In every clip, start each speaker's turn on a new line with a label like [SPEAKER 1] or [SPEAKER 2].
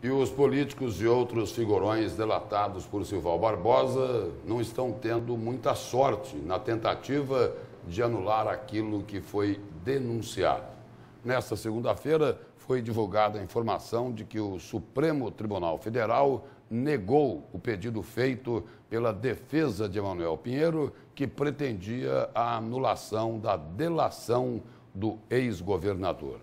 [SPEAKER 1] E os políticos e outros figurões delatados por Silval Barbosa não estão tendo muita sorte na tentativa de anular aquilo que foi denunciado. Nesta segunda-feira, foi divulgada a informação de que o Supremo Tribunal Federal negou o pedido feito pela defesa de Emanuel Pinheiro, que pretendia a anulação da delação do ex-governador.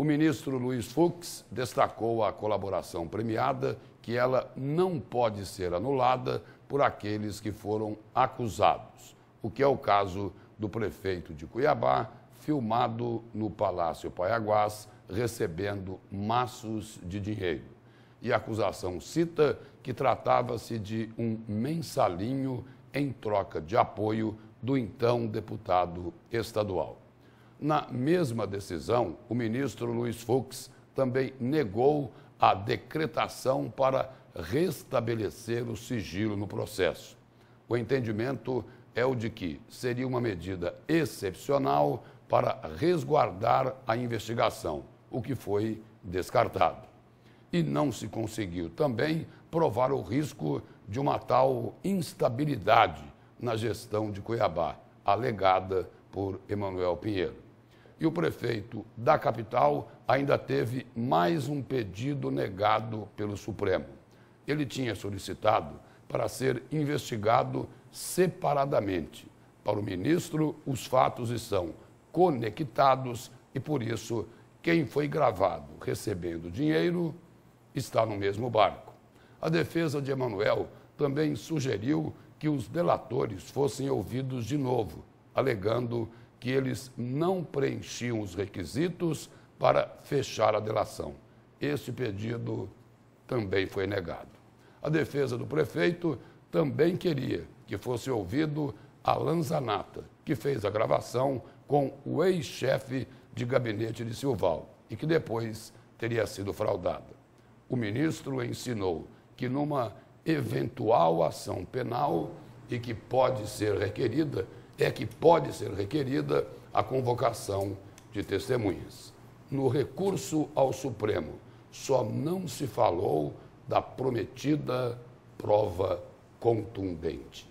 [SPEAKER 1] O ministro Luiz Fux destacou a colaboração premiada que ela não pode ser anulada por aqueles que foram acusados, o que é o caso do prefeito de Cuiabá, filmado no Palácio Paiaguás, recebendo maços de dinheiro. E a acusação cita que tratava-se de um mensalinho em troca de apoio do então deputado estadual. Na mesma decisão, o ministro Luiz Fux também negou a decretação para restabelecer o sigilo no processo. O entendimento é o de que seria uma medida excepcional para resguardar a investigação, o que foi descartado. E não se conseguiu também provar o risco de uma tal instabilidade na gestão de Cuiabá, alegada por Emanuel Pinheiro e o prefeito da capital ainda teve mais um pedido negado pelo Supremo. Ele tinha solicitado para ser investigado separadamente. Para o ministro, os fatos estão conectados e, por isso, quem foi gravado recebendo dinheiro está no mesmo barco. A defesa de Emanuel também sugeriu que os delatores fossem ouvidos de novo, alegando que eles não preenchiam os requisitos para fechar a delação. Esse pedido também foi negado. A defesa do prefeito também queria que fosse ouvido Alan Zanata, que fez a gravação com o ex-chefe de gabinete de Silval e que depois teria sido fraudada. O ministro ensinou que numa eventual ação penal e que pode ser requerida é que pode ser requerida a convocação de testemunhas. No recurso ao Supremo, só não se falou da prometida prova contundente.